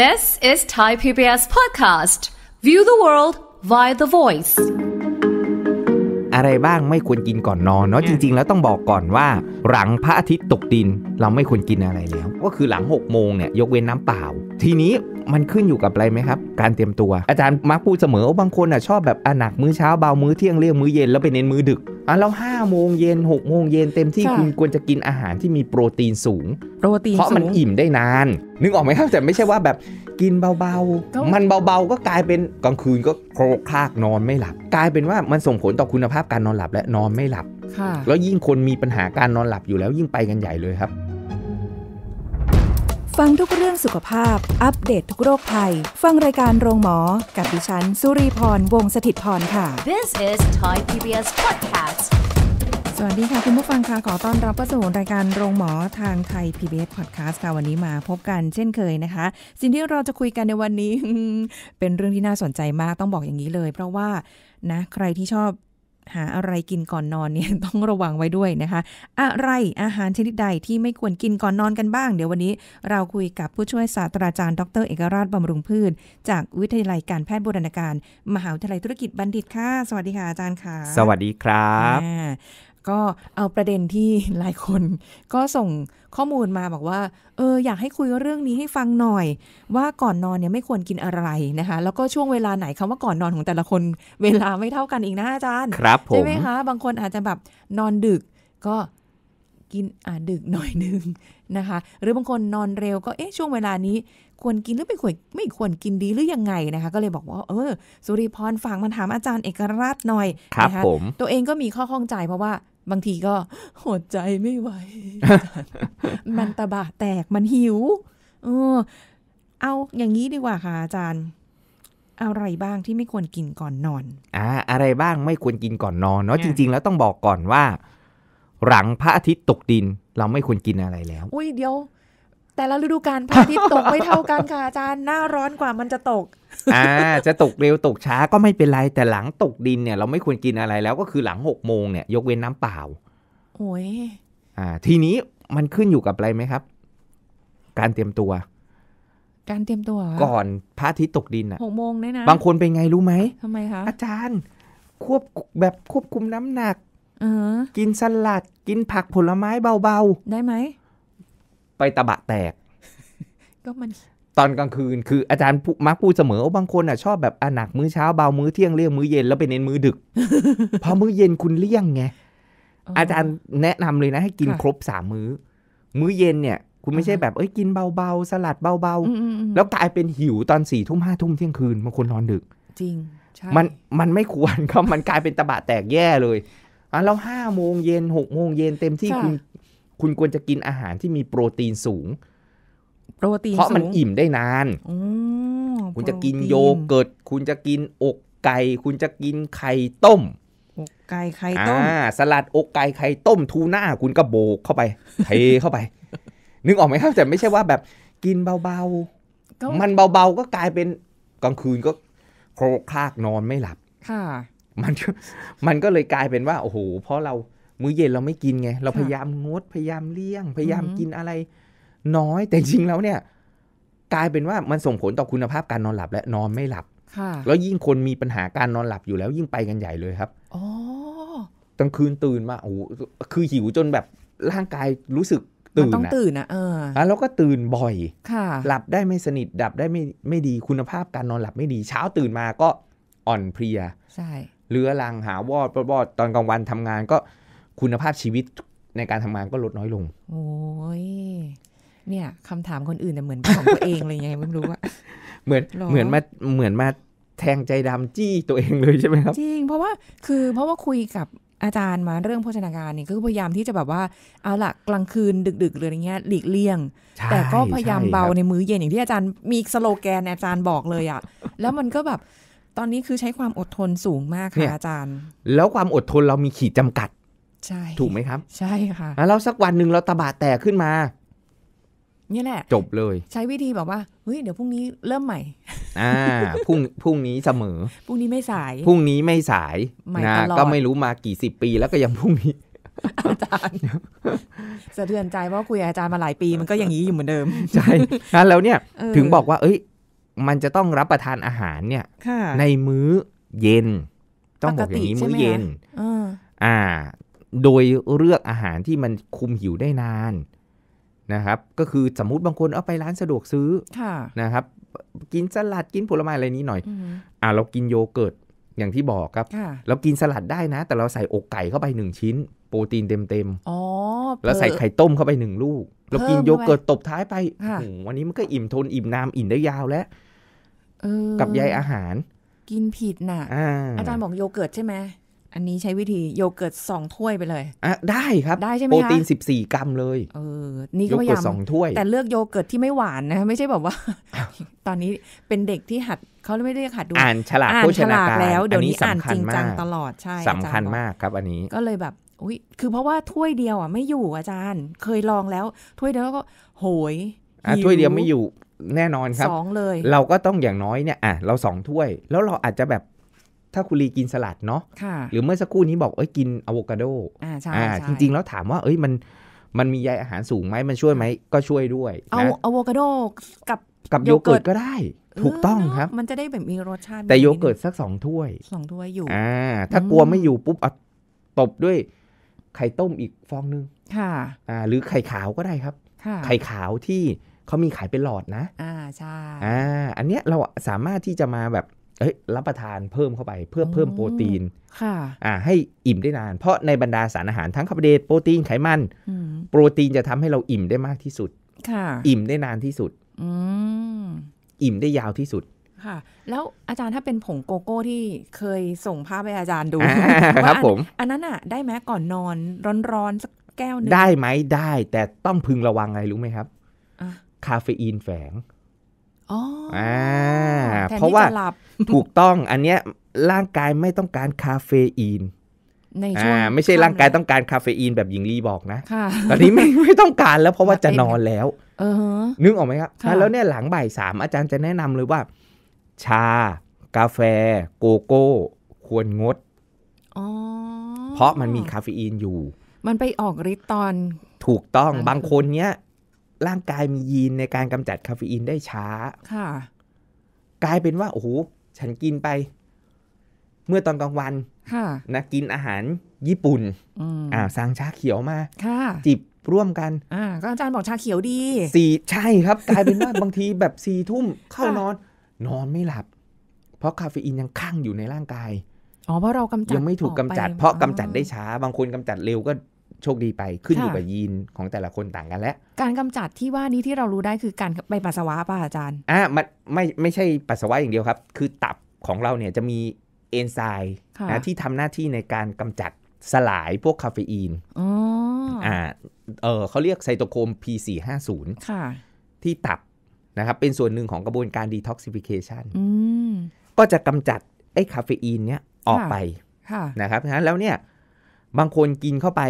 This is Thai PBS podcast. View the world via the voice. อะไรบ้างไม่ควรกินก่อนนอนเนาะจริงๆแล้วต้องบอกก่อนว่า หลังพระอาทิตย์ตกดิน เราไม่ควรกินอะไรแล้วก็คือหลัง6กโมงเนี่ย ยกเว้นน้ำเปล่า ทีนี้มันขึ้นอยู่กับอะไรไหมครับ การเตรียมตัว อาจารย์มักพูดเสมอว่าบางคนอ่ะชอบแบบอหนัก มื้อเช้าเบามื้อเที่ยง เรียงมื้อเย็นแล้วไปเน้นมื้อดึกอ่ะแล้วห้าโมงเย็นหกโมงเย็นเต็มที่คุณควรจะกินอาหารที่มีโปรตีนสูง โปรตีนเพราะมันอิ่มได้นาน นึกออกไหมครับแต่ไม่ใช่ว่าแบบกินเบาๆ มันเบาๆก็กลายเป็นกลางคืนก็โครกคลากนอนไม่หลับ กลายเป็นว่ามันส่งผลต่อคุณภาพการนอนหลับและนอนไม่หลับแล้วยิ่งคนมีปัญหาการนอนหลับอยู่แล้วยิ่งไปกันใหญ่เลยครับฟังทุกเรื่องสุขภาพ อัปเดตททุกโรคภัยฟังรายการโรงหมอ กับดิฉันสุรีพรวงศิตพรค่ะ This is Thai PBS Podcast สวัสดีค่ะ คุณผู้ฟังค่ะขอต้อนรับเข้าสู่รายการโรงหมอทางไทย PBS Podcast ค่ะวันนี้มาพบกันเช่นเคยนะคะ สิ่งที่เราจะคุยกันในวันนี้เป็นเรื่องที่น่าสนใจมากต้องบอกอย่างนี้เลย เพราะว่า นะใครที่ชอบหาอะไรกินก่อนนอนเนี่ยต้องระวังไว้ด้วยนะคะ อะไรอาหารชนิดใดที่ไม่ควรกินก่อนนอนกันบ้าง เดี๋ยววันนี้เราคุยกับผู้ช่วยศาสตราจารย์ ดร เอกราชบำรุงพืช จากวิทยาลัยการแพทย์บูรณาการ มหาวิทยาลัยธุรกิจบัณฑิตค่ะ สวัสดีค่ะอาจารย์ค่ะ สวัสดีครับก็เอาประเด็นที่หลายคน ก็ส่งข้อมูลมาบอกว่า เอออยากให้คุยเรื่องนี้ให้ฟังหน่อย ว่าก่อนนอนเนี่ยไม่ควรกินอะไรนะคะแล้วก็ช่วงเวลาไหนคำว่าก่อนนอนของแต่ละคน เวลาไม่เท่ากันอีกนะอาจารย์ครับใช่ไหมคะบางคนอาจจะแบบนอนดึก ก็กินอ่าดึกหน่อยนึงนะคะหรือบางคนนอนเร็ว ก็เอ๊ะช่วงเวลานี้ควรกินหรือไม่ควรไม่ควรกินดีหรือยังไงนะคะก็เลยบอกว่าเออ สุริพรฝากมาถามอาจารย์เอกราชหน่อยนะคะตัวเองก็มีข้อข้องใจเพราะว่าบางทีก็หดใจไม่ไหว มันตะบะแตก มันหิว เออ เอาอย่างนี้ดีกว่าค่ะ อาจารย์อะไรบ้างที่ไม่ควรกินก่อนนอน อ่า อะไรบ้างไม่ควรกินก่อนนอน เนาะจริง ๆ แล้วต้องบอกก่อนว่า หลังพระอาทิตย์ตกดินเราไม่ควรกินอะไรแล้ว อุ้ยเดี๋ยวแต่ละฤดูกาลพระอาทิตย์ตก ไม่เท่ากันค่ะ อาจารย์หน้าร้อนกว่ามันจะตกอ่าจะตกเร็วตกช้าก็ไม่เป็นไรแต่หลังตกดินเนี่ย เราไม่ควรกินอะไรแล้ว ก็คือหลังหกโมงเนี่ยยกเว้นน้ำเปล่า โอ้ยอ่า ทีนี้มันขึ้นอยู่กับอะไรไหมครับ การเตรียมตัว การเตรียมตัวก่อนพระอาทิตย์ตกดินอะหกโมงเนี่ยนะบางคนเป็นไงรู้ไหมทำไมคะอาจารย์ควบแบบควบคุมน้ำหนักออกินสลัดกินผักผลไม้เบาๆได้ไหมไปตะบะแตกก็มันตอนกลางคืน คือ อาจารย์มักพูดเสมอว่าบางคนอ่ะชอบแบบอหนักมื้อเช้าเบามื้อเที่ยงเลี่ยงมื้อเย็นแล้วไปเน้นมื้อดึกเพราะมื้อเย็นคุณเลี่ยงไง อาจารย์แนะนำเลยนะ ให้กินครบสามมื้อ มื้อเย็นเนี่ย คุณไม่ใช่แบบเอ้ยกินเบาๆสลัดเบาๆแล้วกลายเป็นหิวตอนสี่ทุ่มห้าทุ่มเที่ยงคืนบางคนนอนดึก จริงใช่ มันมันไม่ควรครับมันกลายเป็นตะบะแตกแย่เลยอ่ะแล้วห้าโมงเย็นหกโมงเย็นเต็มที่คุณคุณควรจะกินอาหารที่มีโปรตีนสูงโปรตีนเพราะมันอิ่มได้นานคุณจะกินโยเกิร์ต คุณจะกินอกไก่ คุณจะกินไข่ต้ม อกไก่ไข่ต้มสลัดอกไก่ไข่ต้มทูน่าคุณก็โบก เข้าไปเทเข้าไป นึกออกไหมครับแต่ไม่ใช่ว่าแบบกินเบาๆ มันเบาๆก็กลายเป็นกลางคืนก็โครคลากนอนไม่หลับค่ะมัน มันก็เลยกลายเป็นว่า โอ้โห เพราะเรามื้อเย็น เราไม่กินไงเราพยายามงดพยายามเลี่ยง พยายามกินอะไรน้อย แต่จริงแล้วเนี่ย กลายเป็นว่ามันส่งผลต่อคุณภาพการนอนหลับและนอนไม่หลับแล้วยิ่งคนมีปัญหาการนอนหลับอยู่แล้วยิ่งไปกันใหญ่เลยครับกลางคืนตื่นมาโอ้คือหิวจนแบบร่างกายรู้สึกตื่นต้องตื่นนะเออ แล้วก็ตื่นบ่อยค่ะ หลับได้ไม่สนิทดับได้ไม่ไม่ดีคุณภาพการนอนหลับไม่ดีเช้าตื่นมาก็อ่อนเพลีย ใช่เรือรังหาวอดบอดตอนกลางวันทำงานก็คุณภาพชีวิตในการทำงานก็ลดน้อยลง โอ้ยเนี่ยคำถามคนอื่นแต่เหมือนของตัวเองเลยไงไม่รู้ว่าเหมือนเหมือนมาเหมือนมาแทงใจดำจี้ตัวเองเลยใช่ไหมครับจริงเพราะว่าคือเพราะว่าคุยกับอาจารย์มาเรื่องโภชนาการนี่ก็พยายามที่จะแบบว่าเอาละกลางคืน ดึกๆเลยอย่างเงี้ยหลีกเลี่ยงแต่ก็พยายามเบาในมื้อเย็นอย่างที่อาจารย์มีสโลแกนอาจารย์บอกเลยอะแล้วมันก็แบบตอนนี้คือใช้ความอดทนสูงมากค่ะอาจารย์ แล้วความอดทนเรามีขีดจำกัดใช่ถูกไหมครับ ใช่ค่ะแล้วสักวันหนึ่งเราตะบดแตกขึ้นมา เนี่ยแหละ จบเลย ใช้วิธีแบบว่าเฮ้ยเดี๋ยวพรุ่งนี้เริ่มใหม่ อ่าพรุ่งพรุ่งนี้เสมอพรุ่งนี้ไม่สายพรุ่งนี้ไม่สายนะก็ไม่รู้มากี่สิบปีแล้วก็ยังพรุ่งนี้อาจารย์ สะเทือนใจเพราะคุยอาจารย์มาหลายปีมันก็อย่างนี้อยู่เหมือนเดิม ใช่ แล้วเนี่ย ถึงบอกว่า เอ้ยมันจะต้องรับประทานอาหารเนี่ยในมื้อเย็น ต้องบอกอย่างนี้มื้อเย็นอ่าโดยเลือกอาหารที่มันคุมหิวได้นาน นะครับ ก็คือสมมติบางคนเอาไปร้านสะดวกซื้อนะครับ กินสลัดกินผลไม้อะไรนี้หน่อยอ่าเรากินโยเกิร์ตอย่างที่บอกครับเรากินสลัดได้นะ แต่เราใส่อกไก่เข้าไปหนึ่งชิ้น โปรตีนเต็มเต็มแล้วใส่ไข่ต้มเข้าไปหนึ่งลูกเรากินโยเกิร์ตตบท้ายไปวันนี้มันก็อิ่มทนอิ่มนามอิ่มได้ยาวแล้วกับใยอาหาร กินผิดน่ะอาจารย์บอกโยเกิร์ตใช่ไหมอันนี้ใช้วิธีโยเกิร์ตสองถ้วยไปเลยอ่ะได้ครับได้ใช่ไหมคะโปรตีนสสิบี่กรัมเลยเออนี่ก็พยายามสองถ้วย แต่เลือกโยเกิร์ตที่ไม่หวานนะ ไม่ใช่แบบว่า ตอนนี้เป็นเด็กที่หัดเขาไม่เร้หัดดู อ่านฉลากอ่านฉลากแล้วเดี๋ยวนี้อ่านจริงจังตลอดใช่สำคัญมากครับอันนี้ก็เลยแบบอุ้ยคือเพราะว่าถ้วยเดียวอ่ะไม่อยู่อาจารย์ เคยลองแล้วถ้วยเดียวก็โหยอ่ะถ้วยเดียวไม่อยู่แน่นอนครับสองเลย เราก็ต้องอย่างน้อยเนี่ยอ่ะเราสองถ้วยแล้วเราอาจจะแบบถ้าคุณลีกินสลัดเนาะหรือเมื่อสักครู่นี้บอกเอ้ยกินอะโวคาโด อ่าใช่จริง ๆ แล้วถามว่า เอ้ยมันมันมีใยอาหารสูงไหม มันช่วยไหม ก็ช่วยด้วยเอาอะโวคาโดกับกับโยเกิร์ตก็ได้ถูกต้องครับมันจะได้แบบมีรสชาติ แต่โยเกิร์ตสักสองถ้วยสองถ้วยอยู่อ่าถ้ากลัวไม่อยู่ ปุ๊บเอาตบด้วยไข่ต้มอีกฟองนึงค่ะอ่าหรือไข่ขาวก็ได้ครับไข่ขาวที่เขามีขายเป็นหลอดนะอ่าใช่อ่าอันเนี้ยเราสามารถที่จะมาแบบเอ้ยรับประทานเพิ่มเข้าไปเพื่อเพิ่มโปรตีน ค่ะ อ่า ให้อิ่มได้นาน เพราะในบรรดาสารอาหารทั้งคาร์โบไฮเดรตโปรตีนไขมันโปรตีนจะทำให้เราอิ่มได้มากที่สุด ค่ะ อิ่มได้นานที่สุด อือิ่มได้ยาวที่สุด ค่ะ แล้วอาจารย์ถ้าเป็นผงโกโก้ที่เคยส่งภาพให้อาจารย์ดูครับ ผม อันนั้นอ่ะได้ไหมก่อนนอนร้อนๆสักแก้วนึงได้ไหมได้ แต่ต้องพึงระวังไงรู้ไหมครับคาเฟอีนแฝงอ๋อเพราะว่าถูกต้องอันเนี้ยร่างกายไม่ต้องการคาเฟอีนในช่วงไม่ใช่ร่างกายต้องการคาเฟอีนแบบหญิงลีบอกนะตอนนี้ไม่ไม่ต้องการแล้วเพราะว่าจะนอนแล้วนึกออกไหมครับแล้วเนี่ยหลังบ่ายสามอาจารย์จะแนะนำเลยว่า ชา กาแฟ โกโก้ ควรงดเพราะมันมีคาเฟอีนอยู่ มันไปออกฤทธิ์ตอน ถูกต้องบางคนเนี้ยร่างกายมียีนในการกำจัดคาเฟอีนได้ช้า ค่ะ กลายเป็นว่าโอ้โหฉันกินไป เมื่อตอนกลางวัน ค่ะนะ กินอาหารญี่ปุ่นอ่าสั่งชาเขียวมา ค่ะ จิบร่วมกัน อ่าก็อาจารย์บอกชาเขียวดีสี่ใช่ครับกลายเป็นว่าบางทีแบบสี่ทุ่มเข้านอน นอนไม่หลับ เพราะคาเฟอีนยังค้างอยู่ในร่างกาย อ๋อเพราะเรากำจัดยังไม่ถูกกำจัด เพราะกำจัดได้ช้า บางคนกำจัดเร็วก็โชคดีไปขึ้นอยู่กับยีนของแต่ละคนต่างกันแล้วการกำจัดที่ว่านี้ที่เรารู้ได้คือการไปปัสสาวะป่ะอาจารย์ อ่ะมันไม่ไม่ใช่ปัสสาวะอย่างเดียวครับ คือตับของเราเนี่ยจะมี เอนไซม์นะที่ทำหน้าที่ในการกำจัดสลายพวกคาเฟอีน อ๋อ่าเออเขาเรียกไซโตโคม P450 ค่ะ ที่ตับ นะครับเป็นส่วนหนึ่งของกระบวนการดีท็อกซิฟิเคชันก็จะกำจัดไอ้คาเฟอีนเนี้ยออกไปนะครับงั้นแล้วเนี่ยบางคนกินเข้าไป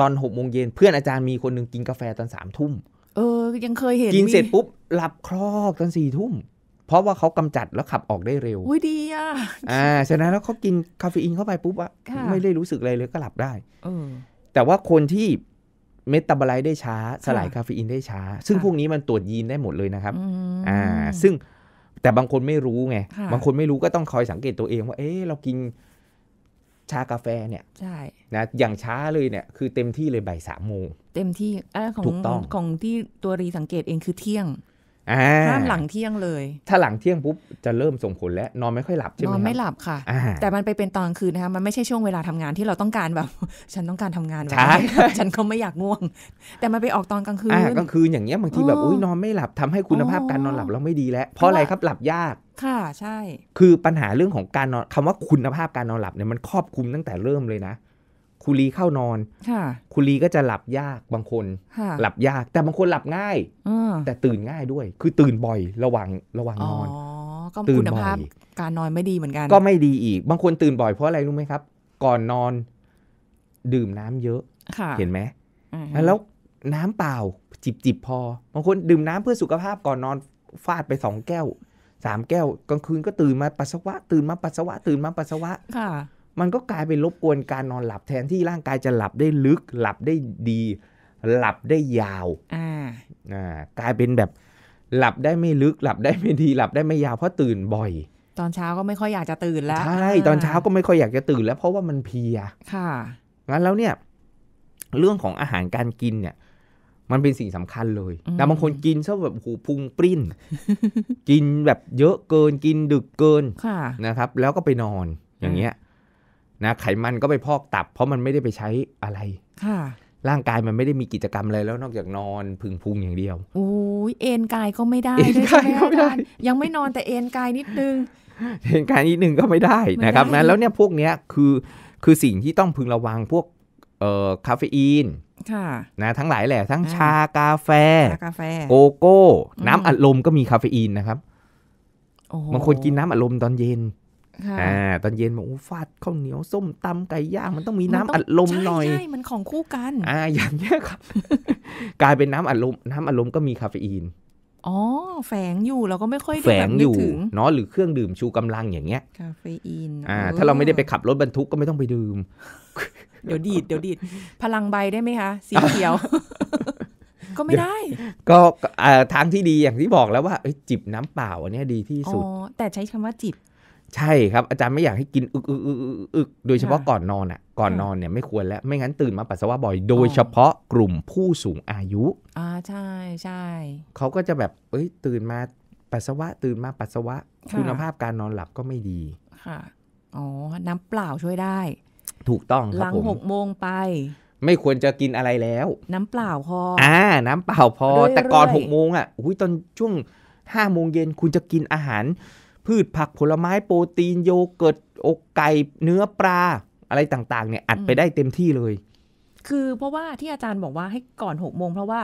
ตอนหกโมงเย็นเพื่อนอาจารย์มีคนหนึ่งกินกาแฟตอนสามทุ่ม เออยังเคยเห็น กินเสร็จปุ๊บ หลับคลอกตอนสี่ทุ่มเพราะว่าเขากำจัดแล้วขับออกได้เร็ว อุ้ยดีอ่ะ อ่าฉะนั้นแล้วเขากินคาเฟอีนเข้าไปปุ๊บอะไม่ได้รู้สึกอะไรเลยก็หลับได้อแต่ว่าคนที่เมตาบอลไลได้ช้า สลายคาเฟอีนได้ช้า ซึ่งพวกนี้มันตรวจยีนได้หมดเลยนะครับอ่าซึ่งแต่บางคนไม่รู้ไงบางคนไม่รู้ก็ต้องคอยสังเกตตัวเองว่าเอ๊ะเรากินชากาแฟเนี่ยใช่นะอย่างช้าเลยเนี่ย คือเต็มที่เลยบ่ายสามโมงเต็มที่อของของที่ตัวรีสังเกตเองคือเที่ยงห้ามหลังเที่ยงเลย ถ้าหลังเที่ยงปุ๊บ จะเริ่มส่งผลและนอนไม่ค่อยหลับใช่ไหมนอนไม่หลับค่ะ แต่มันไปเป็นตอนคืนนะคะมันไม่ใช่ช่วงเวลาทำงานที่เราต้องการแบบฉันต้องการทำงานใช่ฉันก็ไม่อยากง่วง แต่มันไปออกตอนกลางคืน กลางคืนอย่างเงี้ยบางทีแบบอุ้ยนอนไม่หลับทำให้คุณภาพการนอนหลับเราไม่ดีแล้ว เพราะอะไรครับหลับยาก ค่ะใช่ คือปัญหาเรื่องของการนอนคำว่าคุณภาพการนอนหลับเนี่ยมันครอบคลุมตั้งแต่เริ่มเลยนะคุรีเข้านอนคุรีก็จะหลับยากบางคนหลับยาก แต่บางคนหลับง่ายแต่ตื่นง่ายด้วย คือตื่นบ่อยระหว่างระหว่างนอนตื่นบ่อยการนอนไม่ดีเหมือนกัน ก็ไม่ดีอีกบางคนตื่นบ่อยเพราะอะไรรู้ไหมครับ ก่อนนอน ดื่มน้ำเยอะเห็นไหมแล้วน้ำเปล่าจิบจิบพอ บางคนดื่มน้ำเพื่อสุขภาพ ก่อนนอนฟาดไปสองแก้วสามแก้วกลางคืนก็ตื่นมาปัสสาวะตื่นมาปัสสาวะตื่นมาปัสสาวะค่ะมันก็กลายเป็นรบกวนการนอนหลับแทนที่ร่างกายจะหลับได้ลึกหลับได้ดี หลับได้ยาวอ่าอ่ากลายเป็นแบบหลับได้ไม่ลึกหลับได้ไม่ดีหลับได้ไม่ยาว เพราะตื่นบ่อย ตอนเช้าก็ไม่ค่อยอยากจะตื่นแล้วใช่ตอนเช้าก็ไม่ค่อยอยากจะตื่นแล้วเพราะว่ามันเพีย ค่ะงั้นแล้วเนี่ย เรื่องของอาหารการกินเนี่ย มันเป็นสิ่งสำคัญเลยแต่บางคนกินชอบแบบหูพุงปริ้นกินแบบเยอะเกินกินดึกเกินค่ะนะครับ แล้วก็ไปนอนอย่างเงี้ยนะไขมันก็ไปพอกตับ เพราะมันไม่ได้ไปใช้อะไร ค่ะ ร่างกายมันไม่ได้มีกิจกรรมอะไรแล้วนอกจากนอนพึงพุงอย่างเดียวโอ้ยเอ็นกายก็ไม่ได้เอ็นกายก็ไม่ได้ยังไม่นอนแต่เอ็นกายนิดนึงเอ็นกายนิดนึงก็ไม่ได้นะครับนะแล้วเนี่ยพวกเนี้ยคือคือสิ่งที่ต้องพึงระวังพวกเอ่อคาเฟอีนค่ะนะทั้งหลายแหละทั้งชากาแฟโกโก้ น้ำอัดลมก็มีคาเฟอีนนะครับบางคนกินน้ำอัดลมตอนเย็นอ่าตอนเย็นบอกฟาดข้าวเหนียวส้มตำไก่ย่างมันต้องมีน้ำอัดลมหน่อย ใช่ มันของคู่กัน อ่าอย่างเงี้ยครับ กลายเป็นน้ำอัดลม น้ำอัดลมก็มีคาเฟอีน อ๋อ แฝงอยู่เราก็ไม่ค่อยแฝงอยู่เนาะหรือเครื่องดื่มชูกำลังอย่างเงี้ย คาเฟอีน อ่า ถ้าเราไม่ได้ไปขับรถบรรทุกก็ไม่ต้องไปดื่ม เดี๋ยวดีดเดี๋ยวดีดพลังใบได้ไหมคะสีเขียว ก็ไม่ได้ ก็ทางที่ดีอย่างที่บอกแล้วว่าจิบน้ำเปล่าอันนี้ดีที่สุดอ๋อแต่ใช้คำว่าจิบใช่ครับอาจารย์ไม่อยากให้กินอึกอึกอึกโดยเฉพาะก่อนนอนอ่ะก่อนนอนเนี่ยไม่ควรแล้วไม่งั้นตื่นมาปัสสาวะบ่อยโดยเฉพาะกลุ่มผู้สูงอายุ อ่าใช่ใช่เขาก็จะแบบเอ้ยตื่นมาปัสสาวะตื่นมาปัสสาวะ คุณภาพการนอนหลับก็ไม่ดี ค่ะอ๋อน้ำเปล่าช่วยได้ ถูกต้องครับผมหลังหกโมงไป ไม่ควรจะกินอะไรแล้ว น้ำเปล่าพออ่าน้ำเปล่าพอ แต่ก่อนหกโมงอ่ะอุ้ยตอนช่วงห้าโมงเย็นคุณจะกินอาหารพืชผักผลไม้โปรตีนโยเกิร์ตอกไก่เนื้อปลา อะไรต่างๆเนี่ยอัดไปได้เต็มที่เลย คือเพราะว่าที่อาจารย์บอกว่าให้ก่อนหกโมง เพราะว่า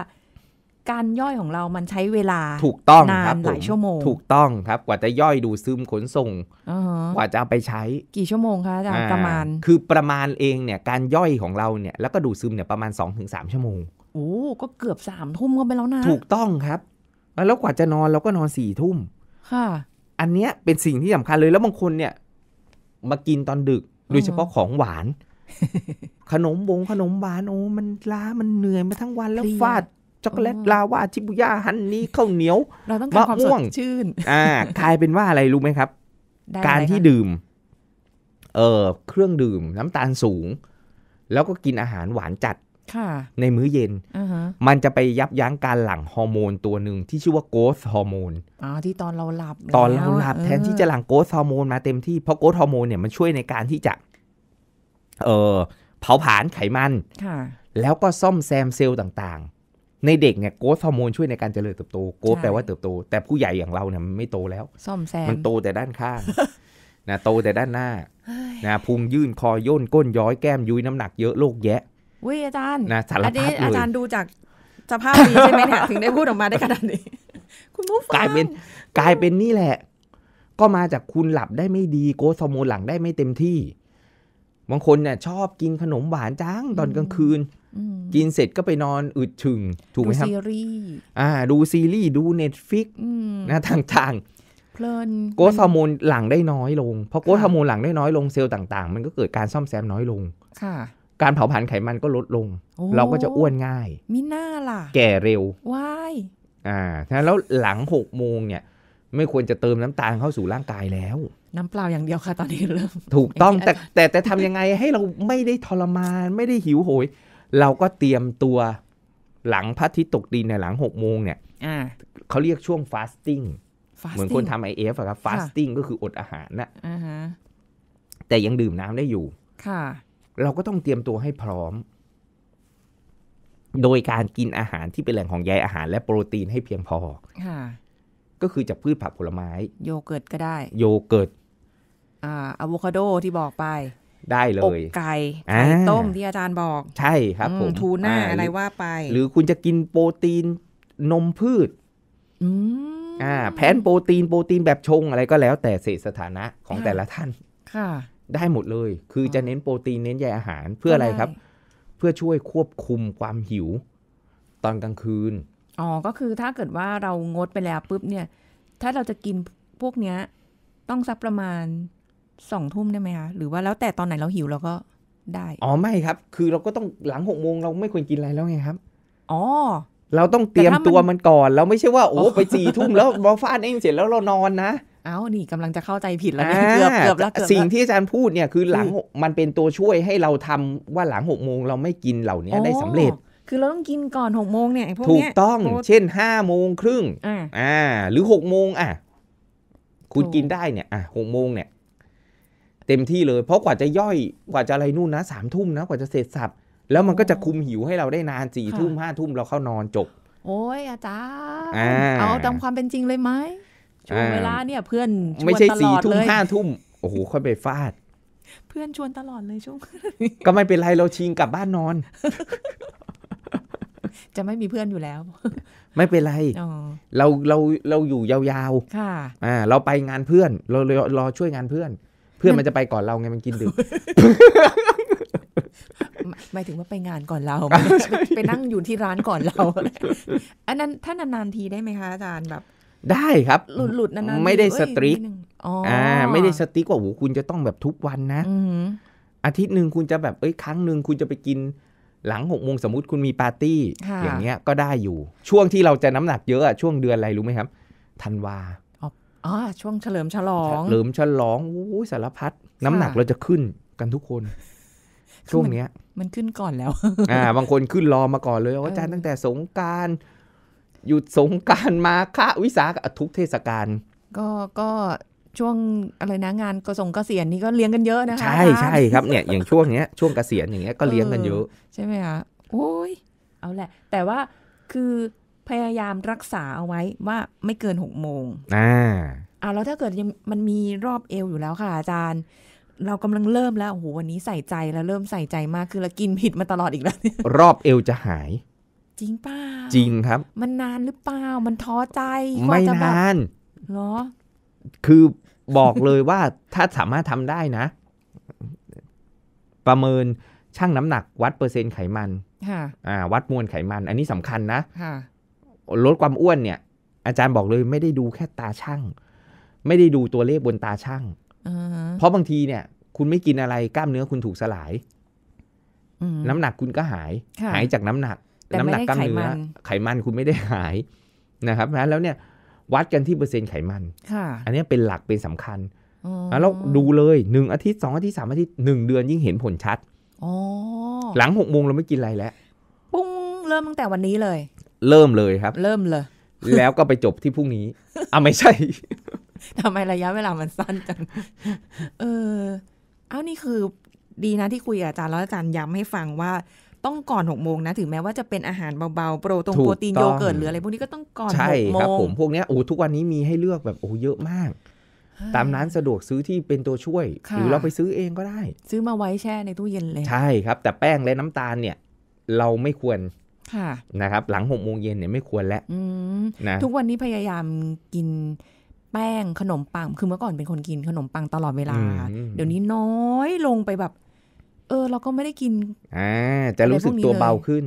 การย่อยของเรามันใช้เวลา ถูกต้องนานหลายชั่วโมง ถูกต้องครับกว่าจะย่อยดูซึมขนส่งกว่าจะเอาไปใช้กี่ชั่วโมงคะอาจารย์ประมาณคือประมาณเองเนี่ย การย่อยของเราเนี่ย แล้วก็ดูซึมเนี่ยประมาณ 2-3 ชั่วโมงโอ้ก็เกือบสามทุ่มก็ไปแล้วนะ ถูกต้องครับ แล้วกว่าจะนอนเราก็นอนสี่ทุ่มค่ะอันเนี้ยเป็นสิ่งที่สำคัญเลยแล้วบางคนเนี่ยมากินตอนดึกโดยเฉพาะของหวาน ขนมบงขนมหวานโอ้มันล้ามันเหนื่อยมาทั้งวันแล้วฟาด ช็อกโกแลต ลาวาชิบุย่าฮันนี่ข้าวเหนียวเราต้องการความสดชื่น อ่ากลายเป็นว่าอะไรรู้ไหมครับ การที่ดื่ม เออ เครื่องดื่มน้ำตาลสูง แล้วก็กินอาหารหวานจัดในมื้อเย็นมันจะไปยับยั้งการหลั่งฮอร์โมนตัวหนึ่งที่ชื่อว่าโกสฮอร์โมนอ๋อที่ตอนเราหลับตอนเราหลับแทนที่จะหลั่งโกสฮอร์โมนมาเต็มที่เพราะโกสฮอร์โมนเนี่ยมันช่วยในการที่จะ เออเผาผลาญไขมัน แล้วก็ซ่อมแซมเซลล์ต่าง ๆ ในเด็กเนี่ยโกสฮอร์โมนช่วยในการเจริญเติบโตโกสแปลว่าเติบโต แต่ผู้ใหญ่อย่างเราเนี่ยมันไม่โตแล้ว ซ่อมแซมมันโตแต่ด้านข้างนะโตแต่ด้านหน้านะพุงยื่นคอย่นก้นย้อยแก้มยุ้ยน้ำหนักเยอะโรคแยะวิอาจารย์นะสารพัดเลยอาจารย์ดูจากสภาพดีใช่ไหมเนี่ยถึงได้พูดออกมาได้ขนาดนี้ คุณผู้ฟังกลายเป็นกลายเป็นนี่แหละ ก็มาจากคุณหลับได้ไม่ดีโกสโมหลังได้ไม่เต็มที่บางคนเนี่ยชอบกินขนมหวานจังตอนกลางคืนกินเสร็จก็ไปนอนอึดชึง ถูกไหมครับ ดูซีรีส์อ่าดูซีรีส์ดูเน็ตฟิกนะต่างๆเพลินโกสโมนหลังได้น้อยลง เพราะโกสโมนหลังได้น้อยลงเซลล์ต่างๆ มันก็เกิดการซ่อมแซมน้อยลงค่ะการเผาผลาญไขมันก็ลดลง เราก็จะอ้วนง่ายมิน่าล่ะ แก่เร็วว้ายอ่าแล้วหลังหกโมงเนี่ย ไม่ควรจะเติมน้ำตาลเข้าสู่ร่างกายแล้ว น้ำเปล่าอย่างเดียวค่ะตอนนี้เริ่มถูกต้อง แต่แต่แต่ทำยังไงให้เราไม่ได้ทรมาน ไม่ได้หิวโหย เราก็เตรียมตัวหลังพระอาทิตย์ตกดินในหลังหกโมงเนี่ยเขาเรียกช่วงฟาสติ้งเหมือนคนทำไอเอฟอะครับฟาสติ้งก็คืออดอาหารนะแต่ยังดื่มน้ำได้อยู่ค่ะเราก็ต้องเตรียมตัวให้พร้อม โดยการกินอาหารที่เป็นแหล่งของใยอาหาร และโปรตีนให้เพียงพอก็คือจากพืชผักผลไม้ โยเกิร์ตก็ได้ โยเกิร์ตอ่าอะโวคาโดที่บอกไป ได้เลยอกไก่ไก่ต้มที่อาจารย์บอก ใช่ ครับ ผมทูน่าอะไรว่าไป หรือคุณจะกินโปรตีนนมพืชอ่าแผนโปรตีนโปรตีนแบบชงอะไรก็แล้วแต่เศษสถานะของแต่ละท่าน ค่ะได้หมดเลย คือจะเน้นโปรตีนเน้นใยอาหารเพื่ออะไรครับ เพื่อช่วยควบคุมความหิวตอนกลางคืน อ๋อก็คือถ้าเกิดว่าเรางดไปแล้วปุ๊บเนี่ย ถ้าเราจะกินพวกเนี้ย ต้องสักประมาณสองทุ่มได้ไหมคะ หรือว่าแล้วแต่ตอนไหนเราหิวเราก็ได้ อ๋อ ไม่ครับ คือเราก็ต้องหลังหกโมงเราไม่ควรกินอะไรแล้วไงครับ อ๋อ เราต้องเตรียมตัวมันก่อน เราไม่ใช่ว่าโอ้ไปสี่ทุ่มแล้วบอฟาดเองเสร็จแล้วเรานอนนะเอ้า นี่กำลังจะเข้าใจผิดแล้วเกือบเกือบแล้วสิ่งที่อาจารย์พูดเนี่ย คือหลังมันเป็นตัวช่วยให้เราทำว่าหลังหกโมงเราไม่กินเหล่านี้ได้สำเร็จ คือเราต้องกินก่อนหกโมงเนี่ยพวกนี้ถูกต้อง เช่นห้าโมงครึ่ง อ่า หรือหกโมงอ่ะ คุณกินได้เนี่ย อ่ะหกโมงเนี่ย เต็มที่เลย เพราะกว่าจะย่อยกว่าจะอะไรนู่นนะสามทุ่มนะกว่าจะเสร็จสับแล้วมันก็จะคุมหิวให้เราได้นานสี่ทุ่มห้าทุ่มเราเข้านอนจบ โอ้ยอาจารย์ เอาตามความเป็นจริงเลยไหมช่วงเวลาเนี่ยเพื่อนไม่ใช่สี่ทุ่มห้าทุ่มโอ้โหค่อยไปฟาด เพื่อนชวนตลอดเลยช่วงก็ไม่เป็นไรเราชิงกลับบ้านนอน จะไม่มีเพื่อนอยู่แล้ว ไม่เป็นไรเราเราเราอยู่ยาว ๆ ค่ะอ่าเราไปงานเพื่อนเรารอช่วยงานเพื่อน เพื่อนมันจะไปก่อนเราไงมันกินดึกหมายถึงว่าไปงานก่อนเราไปนั่งอยู่ที่ร้านก่อนเรา อันนั้นถ้านานๆทีได้ไหมคะอาจารย์แบบได้ครับหลุดหลุดนานๆไม่ได้สตรีกอ่อไม่ได้สตรีกว่าโหคุณจะต้องแบบทุกวันนะอาทิตย์หนึ่งคุณจะแบบ เอ้ยครั้งหนึ่งคุณจะไปกินหลังหกโมงสมมติคุณมีปาร์ตี้ อย่างเงี้ยก็ได้อยู่ ช่วงที่เราจะน้ำหนักเยอะช่วงเดือนอะไรรู้ไหมครับธันวาอ๋อช่วงเฉลิมฉลองเฉลิมฉลองอู้สารพัดน้ำหนักเราจะขึ้นกันทุกคน ช่วงเนี้ย มันขึ้นก่อนแล้วอ่า บางคนขึ้นรอมาก่อนเลยอาจารย์ตั้งแต่สงการหยุดสงการมาค่วิสาทุกเทศกาลก็ก็ช่วงอะไรนะงานกระสงกระเสียนนี่ก็เลี้ยงกันเยอะนะคะ ใช่ใช่ครับเนี่ยอย่างช่วงเนี้ยช่วงกเกษียณอย่างเงี้ยก็เลี้ยงกันเยอะใช่ไหมคะโอ้ย เอาแหละ แต่ว่าคือพยายามรักษาเอาไว้ว่าไม่เกินหกโมงอ่าอ่าแล้วถ้าเกิดมันมีรอบเอวอยู่แล้วค่ะอาจารย์ เรากำลังเริ่มแล้วโอ้โหวันนี้ใส่ใจแล้วเริ่มใส่ใจมากคือเรากินผิดมาตลอดอีกแล้ว รอบเอวจะหายจริงเปล่าจริงครับ มันนานหรือเปล่า มันท้อใจไม่นานเหรอ คือบอกเลยว่าถ้าสามารถทำได้นะ ประเมินช่างน้ำหนัก วัดเปอร์เซ็นต์ไขมันอ่าวัดมวลไขมัน อันนี้สำคัญนะค่ะลดความอ้วนเนี่ย อาจารย์บอกเลยไม่ได้ดูแค่ตาช่างไม่ได้ดูตัวเลขบนตาช่างเพราะบางทีเนี่ยคุณไม่กินอะไรกล้ามเนื้อคุณถูกสลาย น้ำหนักคุณก็หาย หายจากน้ำหนักน้ำหนักกล้ามเนื้อไขมันคุณไม่ได้หายนะครับแล้วเนี่ย วัดกันที่เปอร์เซ็นต์ไขมันอันนี้เป็นหลักเป็นสำคัญแล้วดูเลยหนึ่งอาทิตย์สองอาทิตย์สามอาทิตย์หนึ่งเดือนยิ่งเห็นผลชัดหลังหกโมงเราไม่กินอะไรแล้วปุ้งเริ่มตั้งแต่วันนี้เลย เริ่มเลยครับ เริ่มเลย แล้วก็ไปจบที่พรุ่งนี้อ่ะไม่ใช่ทำไมระยะเวลามันสั้นจังเออ เอานี่คือดีนะที่คุยกับอาจารย์แล้วอาจารย์ย้ำให้ฟังว่าต้องก่อน6กโมงนะถึงแม้ว่าจะเป็นอาหารเบาๆ โปรตรงโปรตีนโยเกิร์ตหรืออะไรพวกนี้ก็ต้องก่อนหกโมงใช่ครับผมพวกนี้โอ้ทุกวันนี้มีให้เลือกแบบโอ้เยอะมาก ตามร้านสะดวกซื้อที่เป็นตัวช่วย หรือเราไปซื้อเองก็ได้ ซื้อมาไว้แช่ในตู้เย็นเลยใช่ครับแต่แป้งและน้ำตาลเนี่ย เราไม่ควรค่ะนะครับหลังหกโมงเย็นเนี่ยไม่ควรแล้วนะทุกวันนี้พยายามกินแป้งขนมปังคือเมื่อก่อนเป็นคนกินขนมปังตลอดเวลาเดี๋ยวนี้น้อยลงไปแบบเออเราก็ไม่ได้กินอ่าจะรู้สึกตัวเบาขึ้น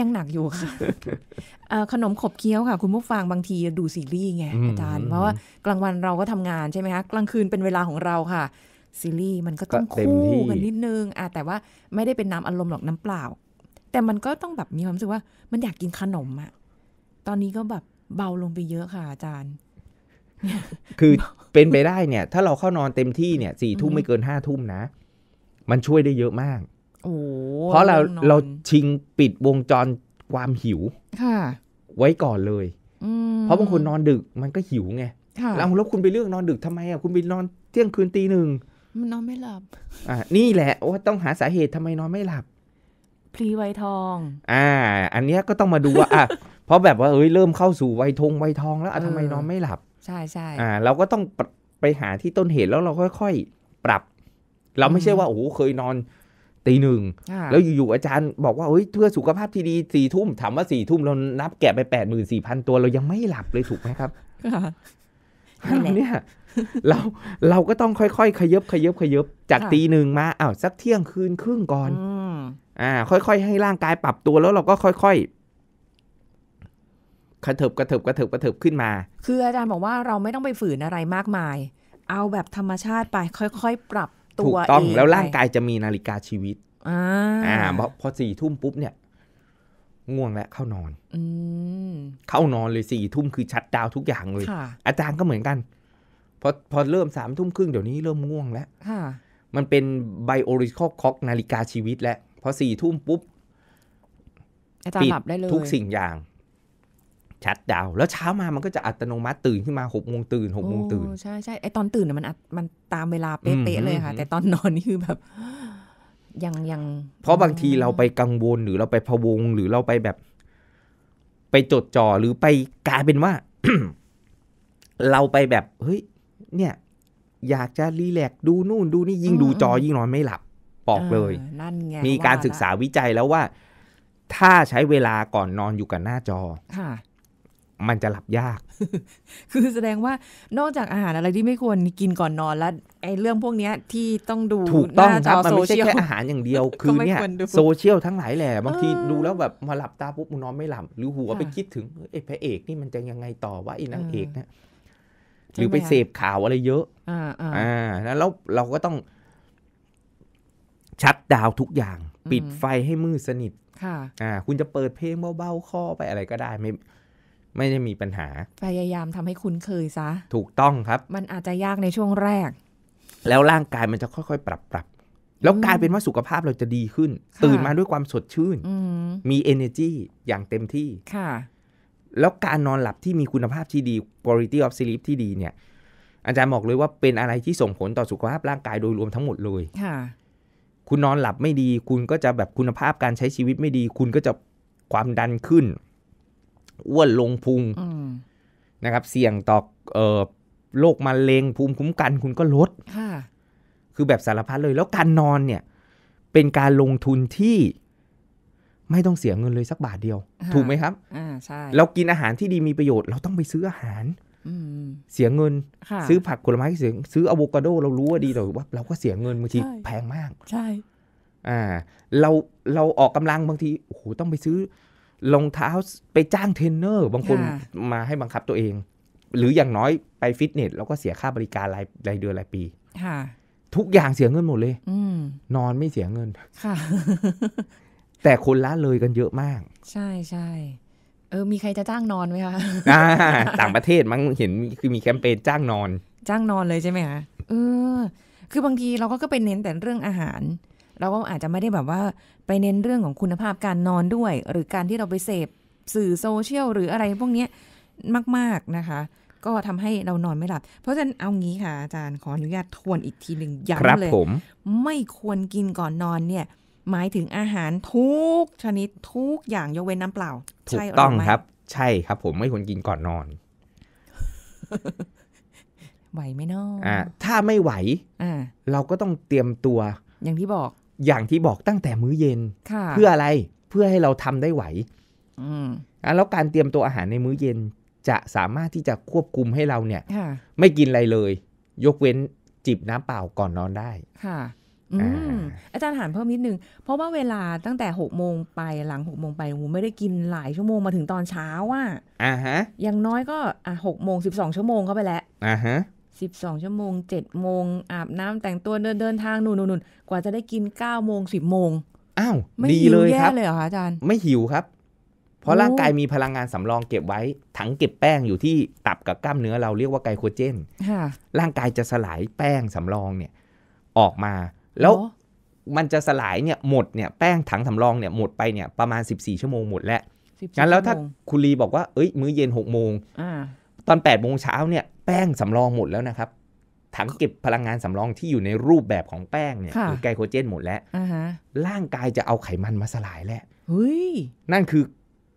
ยังหนักอยู่ค่ะขนมขบเคี้ยวค่ะ คุณผู้ฟังบางทีดูซีรีส์ไงอาจารย์เพราะว่ากลางวันเราก็ทำงานใช่ไหมคะ กลางคืนเป็นเวลาของเราค่ะ ซีรีส์มันก็ต้องคู่กันนิดนึงอ่ะแต่ว่าไม่ได้เป็นน้ำอารมณ์หรอกน้ำเปล่า แต่มันก็ต้องแบบมีความรู้สึกว่ามันอยากกินขนมอะตอนนี้ก็แบบเบาลงไปเยอะค่ะ อาจารย์ คือเป็นไปได้เนี่ย ถ้าเราเข้านอนเต็มที่เนี่ยสี่ทุ่มไม่เกินห้าทุ่มนะมันช่วยได้เยอะมากเพราะเราเราชิงปิดวงจรความหิวไว้ก่อนเลย เพราะบางคนนอนดึกมันก็หิวไง แล้วแล้วคุณไปเลือกนอนดึกทำไมอ่ะ คุณไปนอนเที่ยงคืนตีหนึ่งมันนอนไม่หลับ อ่านี่แหละว่าต้องหาสาเหตุทำไมนอนไม่หลับ พลีไวทอง อ่า อันนี้ก็ต้องมาดูว่าอ่ะเพราะแบบว่าเอ้ย เริ่มเข้าสู่ไวยทงไวยทองแล้วอ่ะทำไมนอนไม่หลับ ใช่ใช่อ่า เราก็ต้องไปหาที่ต้นเหตุแล้วเราค่อยๆ ปรับเราไม่ใช่ว่า โอ้โหเคยนอนตีหนึ่งแล้วอยู่ๆอาจารย์บอกว่า เฮ้ยเพื่อสุขภาพที่ดีสี่ทุ่มถามว่าสี่ทุ่มเรานับแกะไปแปดหมื่นสี่พันตัว เรายังไม่หลับเลย ถูกไหมครับเนี่ยเราเราก็ต้องค่อยๆขยบขยบขยบจากตีหนึ่งมาอ้าวสักเที่ยงคืนครึ่งก่อนอ่าค่อยๆให้ร่างกายปรับตัวแล้วเราก็ค่อยๆกระเถิบกระเถิบกระเถิบกระเถิบขึ้นมา คืออาจารย์บอกว่าเราไม่ต้องไปฝืนอะไรมากมาย เอาแบบธรรมชาติไปค่อยๆปรับตัวถูกต้องแล้วร่างกายจะมีนาฬิกาชีวิต อ่าพอสี่ทุ่มปุ๊บเนี่ย ง่วงและเข้านอนอเข้านอนเลยสี่ทุ่มคือชัดดาวทุกอย่างเลยอาจารย์ก็เหมือนกันพอพอเริ่มสามทุ่มครึ่งเดี๋ยวนี้เริ่มง่วง แล้วมันเป็นไบโอริคอคอก นาฬิกาชีวิตแล้วพอสี่ทุ่มปุ๊บอาจารย์หลับได้เลยทุกสิ่งอย่างชัดดาว แล้วเช้ามามันก็จะอัตโนมัติตื่นขึ้นมาหกโมงตื่นหกโมงตื่นใช่ใช่ไอตอนตื่นมันมันตามเวลาเป๊ะเลยค่ะ แต่ตอนนอนนี่คือแบบ ยังยังเพราะบางทีเราไปกังวล หรือเราไปพะวง หรือเราไปแบบ ไปจดจ่อหรือไปกลายเป็นว่า เราไปแบบ เฮ้ย เนี่ย อยากจะรีแลกดูนู่นดูนี่ยิ่งดูจอยิ่งนอนไม่หลับบอกเลยนั่นไงมีการศึกษาวิจัยแล้วว่า ถ้าใช้เวลาก่อนนอนอยู่กับหน้าจอ ค่ะมันจะหลับยาก คือแสดงว่านอกจากอาหารอะไรที่ไม่ควรกินก่อนนอนแล้วไอ้เรื่องพวกนี้ที่ต้องดูถูกต้องครับมันไม่ใช่แค่อาหารอย่างเดียว คือเนี่ยโซเชียลทั้งหลายแหละบางทีดูแล้วแบบ มาหลับตาปุ๊บนอนไม่หลับหรือหัวไปคิดถึงไอ้พระเอกนี่มันจะยังไงต่อวาไอ้นางเอกนะหรือไปเสพข่าวอะไรเยอะอ่าแล้วเราก็ต้อง ชัดดาวทุกอย่าง ปิดไฟให้มืดสนิท ค่ะ อ่าคุณจะเปิดเพลงเบาๆข้อไปอะไรก็ได้ไม่ไม่ได้มีปัญหา พยายามทำให้คุ้นเคยซะ ถูกต้องครับ มันอาจจะยากในช่วงแรก แล้วร่างกายมันจะค่อย ๆ ปรับปรับแล้วกลายเป็นว่าสุขภาพเราจะดีขึ้น ตื่นมาด้วยความสดชื่นมี energy อย่างเต็มที่ค่ะแล้วการนอนหลับที่มีคุณภาพที่ดี quality of sleep ที่ดีเนี่ย อาจารย์บอกเลยว่าเป็นอะไรที่ส่งผลต่อสุขภาพร่างกายโดยรวมทั้งหมดเลยค่ะคุณนอนหลับไม่ดี คุณก็จะแบบคุณภาพการใช้ชีวิตไม่ดี คุณก็จะความดันขึ้นอ้วนลงพุงนะครับ เสี่ยงต่อโรคมะเร็งภูมิคุ้มกัน คุณก็ลดคือแบบสารพัดเลย แล้วการนอนเนี่ย เป็นการลงทุนที่ไม่ต้องเสียเงินเลยสักบาทเดียว ถูกไหมครับอ่าใช่เรากินอาหารที่ดีมีประโยชน์ เราต้องไปซื้ออาหารเสียเงิน ซื้อผักผลไม้เสียซื้ออะโวคาโด เรารู้ว่าดีแต่ว่าเราก็เสียเงินบางทีแพงมาก ใช่ อ่าเราเราออกกำลังบางทีโอ้โหต้องไปซื้อรองเท้าไปจ้างเทรนเนอร์ บางคนมาให้บังคับตัวเอง หรืออย่างน้อยไปฟิตเนสเราก็เสียค่าบริการรายเดือนรายปีทุกอย่างเสียเงินหมดเลยอนอนไม่เสียเงินค่ะ แต่คนละเลยกันเยอะมาก ใช่ใช่ เออ มีใครจะจ้างนอนไหมคะต่างประเทศมั้งเห็นคือมี แคมเปญจ้างนอน จ้างนอนเลยใช่ไหมคะเออ คือบางทีเราก็ก็ไปเน้นแต่เรื่องอาหารเราก็อาจจะไม่ได้แบบว่าไปเน้นเรื่องของคุณภาพการนอนด้วย หรือการที่เราไปเสพสื่อโซเชียลหรืออะไรพวกนี้มาก ๆนะคะ ก็ทำให้เรานอนไม่หลับ เพราะฉะนั้นเอางี้ค่ะอาจารย์ขออนุญาตทวนอีกทีหนึ่งย้ำเลยไม่ควรกินก่อนนอนเนี่ย หมายถึงอาหารทุกชนิดทุกอย่างยกเว้นน้ำเปล่าถูกต้องครับ ใช่ครับ ผมไม่ควรกินก่อนนอน ไหวไหมน้องถ้าไม่ไหวเราก็ต้องเตรียมตัว อย่างที่บอกอย่างที่บอกตั้งแต่มื้อเย็น เพื่ออะไรเพื่อให้เราทำได้ไหวอแล้วการเตรียมตัวอาหารในมื้อเย็นจะสามารถที่จะควบคุมให้เราเนี่ยไม่กินอะไรเลย ยกเว้นจิบน้ำเปล่าก่อนนอนได้ ค่ะอาจารย์หารเพิ่มนิดนึงเพราะว่าเวลาตั้งแต่หกโมงไปหลังหกโมงไปหูไม่ได้กินหลายชั่วโมงมาถึงตอนเช้าอ่ะอ่าฮะอย่างน้อยก็อ่ะหกโมงสิบสองชั่วโมงเข้าไปแล้วอ่าฮะสสิบองชั่วโมงเจ็ดโมงอาบน้ำแต่งตัวเดินเดินทางนู่นนู่นกว่าจะได้กินเก้าโมงสิบโมงอ้าวดีเลยครับเลยเหรอคะอาจารย์ไม่หิวครับ เพราะร่างกายมีพลังงานสำรองเก็บไว้ถังเก็บแป้งอยู่ที่ตับกับกล้ามเนื้อเราเรียกว่าไกลโคเจนร่างกายจะสลายแป้งสำรองเนี่ยออกมา แล้วมันจะสลายเนี่ยหมดเนี่ยแป้งถังสำรองเนี่ยหมดไปเนี่ยประมาณ 14 ชั่วโมงหมดแล้วงั้นแล้วถ้าคุณลีบอกว่าเอ้ยมื้อเย็น6โมงตอน8โมงเช้าเนี่ยแป้งสำรองหมดแล้วนะครับถังเก็บพลังงานสำรองที่อยู่ในรูปแบบของแป้งเนี่ย คือไกลโคเจนหมดแล้วร่างกายจะเอาไขมันมาสลายแล้วนั่นคือ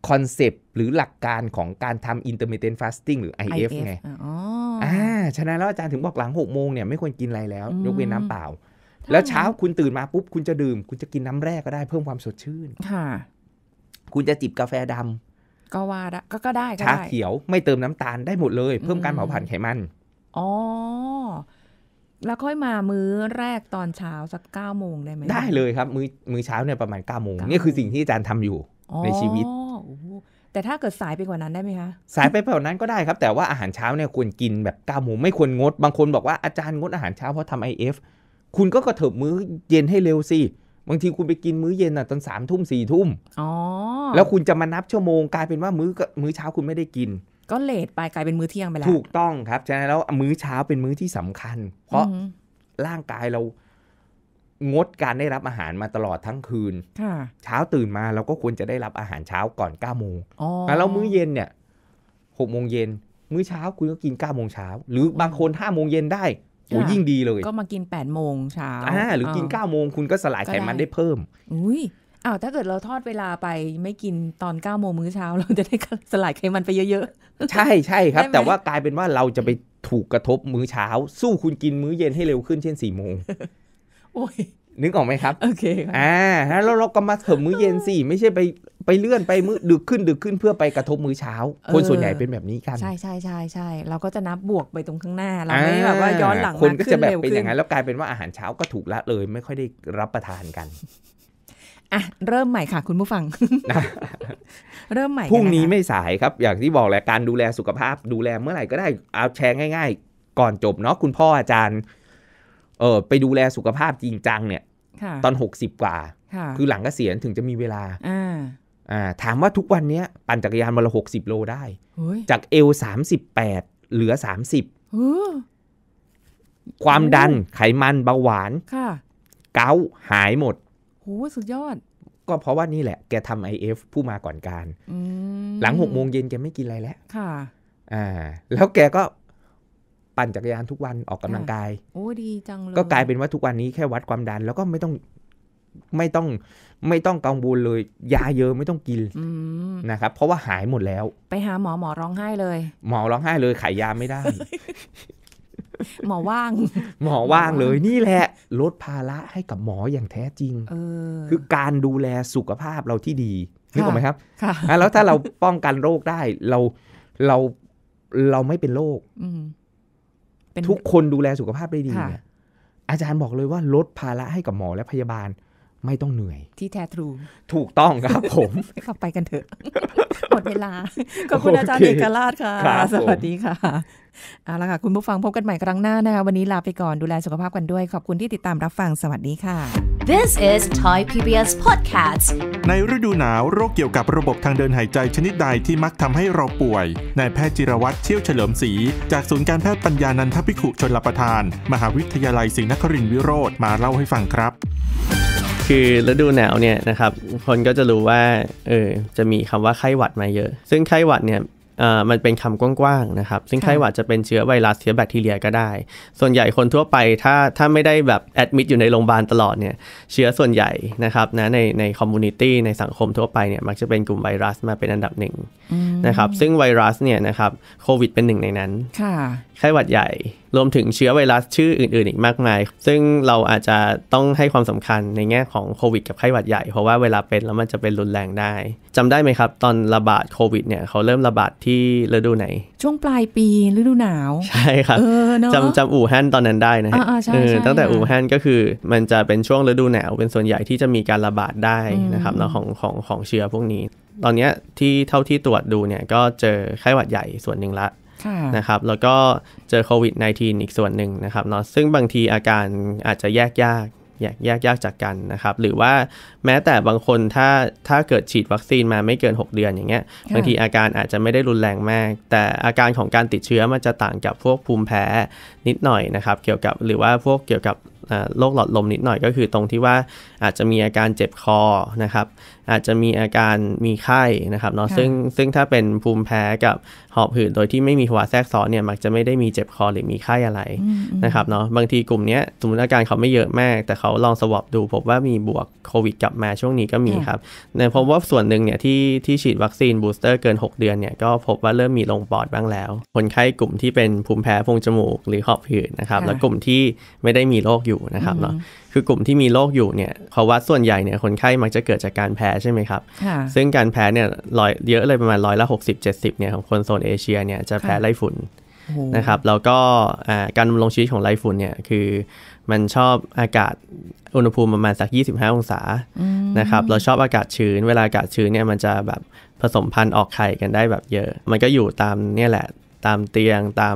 คอนเซปต์หรือหลักการของการทำ intermittent fasting หรือ IF ไงอ๋่า ฉะนั้นแล้วอาจารย์ถึงบอกหลังหกโมงเนี่ย ไม่ควรกินอะไรแล้ว ยกเว้นน้ำเปล่า แล้วเช้าคุณตื่นมาปุ๊บคุณจะดื่ม คุณจะกินน้ำแร่ก็ได้เพิ่มความสดชื่นค่ะคุณจะจิบกาแฟดำก็ว่าก็ก็ได้ชาเขียวไม่เติมน้ำตาลได้หมดเลย เพิ่มการเผาผลาญไขมันอ๋อแล้วค่อยมามื้อแรกตอนเช้าสักเก้าโมงได้ไหมได้เลยครับ มื้อมื้อเช้าเนี่ยประมาณเก้าโมงนี่คือสิ่งที่อาจารย์ทำอยู่ในชีวิตแต่ถ้าเกิดสายไปกว่านั้นได้ไหมคะสายไปกว่านั้นก็ได้ครับ แต่ว่าอาหารเช้าเนี่ยควรกินแบบก้าโมงไม่ควรงดบางคนบอกว่าอาจารย์งดอาหารเช้าเพราะทำไอเอฟคุณก็กระเถิบมื้อเย็นให้เร็วสิบางทีคุณไปกินมื้อเย็นอ่ะตอนสามทุ่มสี่ทุ่มแล้วคุณจะมานับชั่วโมงกลายเป็นว่ามื้อมื้อเช้าคุณไม่ได้กิน ก็เลทไปกลายเป็นมื้อเที่ยงไปแล้วถูกต้องครับฉะนั้นแล้วมื้อเช้าเป็นมื้อที่สำคัญ เพราะร่างกายเรางดการได้รับอาหารมาตลอดทั้งคืนเช้าตื่นมาเราก็ควรจะได้รับอาหารเช้าก่อนเก้าโมงแล้วมื้อเย็นเนี่ยหกโมงเย็นมื้อเช้าคุณก็กินเก้าโมงเช้าหรือบางคนห้าโมงเย็นได้โอ้ยิ่งดีเลย ก็มากิน8ปดโมงเช้าอ่าหรือกิน9ก้าโมงคุณก็สลายไขมันได้เพิ่ม อุ้ยอ้าว ถ้าเกิดเราทอดเวลาไปไม่กินตอน9ก้าโมงมื้อเช้า เราจะได้สลายไขมันไปเยอะๆ ใช่ใช่ครับ แต่ว่ากลายเป็นว่าเราจะไปถูกกระทบมื้อเช้า สู้คุณกินมื้อเย็นให้เร็วขึ้น เช่น4ี่โมงโอ้ยนึกออกไหมครับ โอเคะอ่าแล้วเราก็มาเถิมมื้อเย็นสิ ไม่ใช่ไปไปเลื่อนไปมื้อดึกขึ้นดึกขึ้นเพื่อไปกระทบมื้อเช้า คนส่วนใหญ่เป็นแบบนี้กัน ใช่ใช่ใช่ใช่เราก็จะนับบวกไปตรงข้างหน้า เราไม่แบบว่าย้อนหลังคนก็จะแบบเป็นอย่างนั้นแล้วกลายเป็นว่าอาหารเช้าก็ถูกละเลย ไม่ค่อยได้รับประทานกันอ่ะเริ่มใหม่ค่ะคุณผู้ฟัง เริ่มใหม่ พรุ่งนี้ไม่สายครับ อย่างที่บอกแหละ การดูแลสุขภาพดูแลเมื่อไหร่ก็ได้เอาแชร์ง่ายๆ ก่อนจบเนาะคุณพ่ออาจารย์ เออไปดูแลสุขภาพจริงจัง เนี่ยตอนหกสิบกว่า คือหลังกเกษียณถึงจะมีเวลา ถามว่าทุกวันนี้ปั่นจักรยานวันละหกสิบโลได้ จากเอลปดเหลือสสามิบความดัน ไขมันเบาหวานเกาหายหมด โหสุดยอด ก็เพราะว่านี่แหละแกทำไอเอฟผู้มาก่อนการ หลังหกโมงเย็นแกไม่กินอะไรแล้ว ค่ะอ่าแล้วแกก็ปั่นจักรยานทุกวันออกกำลังกาย โอ้ดีจังเลย ก็กลายเป็นว่าทุกวันนี้แค่วัดความดัน แล้วก็ไม่ต้องไม่ต้อง ไม่ต้องกังวลเลยยาเยอะไม่ต้องกินนะครับ เพราะว่าหายหมดแล้ว ไปหาหมอหมอร้องไห้เลย หมอร้องไห้เลยขายยาไม่ได้ หมอว่าง หมอว่างเลย นี่แหละลดภาระให้กับหมออย่างแท้จริงคือการดูแลสุขภาพเราที่ดีนึกออกไหมครับแล้วถ้าเราป้องกันโรคได้เราเราเราไม่เป็นโรคทุกคนดูแลสุขภาพได้ดีเนี่ยอาจารย์บอกเลยว่า ลดภาระให้กับหมอและพยาบาลไม่ต้องเหนื่อย ที่แท้ทรู ถูกต้องครับผมกลับไปกันเถอะหมดเวลาขอบคุณอาจารย์เอกราชค่ะ สวัสดีค่ะเอาละค่ะ คุณผู้ฟังพบกันใหม่ครั้งหน้านะคะวันนี้ลาไปก่อนดูแลสุขภาพกันด้วยขอบคุณที่ติดตามรับฟังสวัสดีค่ะ This is Thai PBS Podcast ในฤดูหนาวโรคเกี่ยวกับระบบทางเดินหายใจชนิดใดที่มักทำให้เราป่วยนายแพทย์จิรวัตรเชี่ยวเฉลิมศรีจากศูนย์การแพทย์ปัญญานันทพิขุชนลประทาน มหาวิทยาลัยศรีนครินทร์วิโรธมาเล่าให้ฟังครับคือฤดูหนาวเนี่ยนะครับคนก็จะรู้ว่าเออจะมีคำว่าไข้หวัดมาเยอะ ซึ่งไข้หวัดเนี่ยมันเป็นคำกว้างๆนะครับซึ่งไข้หวัดจะเป็นเชื้อไวรัสเชื้อแบคทีเรียก็ได้ ส่วนใหญ่คนทั่วไปถ้าถ้าไม่ได้แบบแอดมิดอยู่ในโรงพยาบาลตลอดเนี่ยเชื้อส่วนใหญ่นะครับนะในในคอมมูนิตี้ในสังคมทั่วไปเนี่ยมักจะเป็นกลุ่มไวรัสมาเป็นอันดับหนึ่งนะครับซึ่งไวรัสเนี่ยนะครับโควิดเป็นหนึ่งในนั้นไข้หวัดใหญ่รวมถึงเชื้อไวรัสชื่ออื่นๆ อีกมากมาย ซึ่งเราอาจจะต้องให้ความสำคัญในแง่ของโควิดกับไข้หวัดใหญ่ เพราะว่าเวลาเป็นแล้วมันจะเป็นรุนแรงได้ จำได้ไหมครับ ตอนระบาดโควิดเนี่ย เขาเริ่มระบาดที่ฤดูไหน ช่วงปลายปีฤดูหนาว ใช่ครับจำจำอู่ฮั่นตอนนั้นได้นะฮะตั้งแต่อู่ฮั่นก็คือมันจะเป็นช่วงฤดูหนาวเป็นส่วนใหญ่ที่จะมีการระบาดได้นะครับของของของเชื้อพวกนี้ ตอนนี้ที่เท่าที่ตรวจดูเนี่ยก็เจอไข้หวัดใหญ่ส่วนหนึ่งละนะครับแล้วก็เจอโควิด -19 อีกส่วนหนึ่งนะครับเนาะซึ่งบางทีอาการอาจจะแยกยากแยกกยากจากกันนะครับหรือว่าแม้แต่บางคนถ้าถ้าเกิดฉีดวัคซีนมาไม่เกิน 6 เดือนอย่างเงี้ยบางทีอาการอาจจะไม่ได้รุนแรงมาก แต่อาการของการติดเชื้อมันจะต่างกับพวกภูมิแพ้นิดหน่อยนะครับเกี่ยวกับหรือว่าพวกเกี่ยวกับโรคหลอดลมนิดหน่อยก็คือตรงที่ว่าอาจจะมีอาการเจ็บคอนะครับอาจจะมีอาการมีไข้นะครับเนาะซึ่งซึ่งถ้าเป็นภูมิแพ้กับหอบหืดโดยที่ไม่มีภาวะแทรกซ้อนเนี่ยมักจะไม่ได้มีเจ็บคอหรือมีไข้อะไรนะครับเนาะบางทีกลุ่มนี้สมมติอาการเขาไม่เยอะมากแต่เขาลองสวอปดูพบว่ามีบวกโควิดกลับมาช่วงนี้ก็มีครับเนากว่าส่วนหนึ่งเนี่ยที่ที่ฉีดวัคซีนบูสเตอร์เกิน 6 เดือนเนี่ยก็พบว่าเริ่มมีลงปอดบ้างแล้วคนไข้กลุ่มที่เป็นภูมิแพ้พงจมูกหรือหอบหืดนะครับและกลุ่มที่ไม่ได้มีโรคอยอยู่นะครับเนาะ คือกลุ่มที่มีโรคอยู่เนี่ยภาวะส่วนใหญ่เนี่ยคนไข้มักจะเกิดจากการแพ้ใช่ไหมครับซึ่งการแพ้เนี่ย ร้อย เยอะเลยประมาณร้อยละหกสิบเจ็ดสิบเนี่ยของคนโซนเอเชียเนี่ยจะแพ้ไล่ฝุ่นนะครับ แล้วก็การดำรงชีวิตของไล่ฝุ่นเนี่ย คือ มันชอบอากาศอุณหภูมิประมาณสัก 25 องศานะครับ เราชอบอากาศชื้น เวลาอากาศชื้นเนี่ยมันจะแบบผสมพันธุ์ออกไข่กันได้แบบเยอะ มันก็อยู่ตามเนี่ยแหละ ตามเตียง ตาม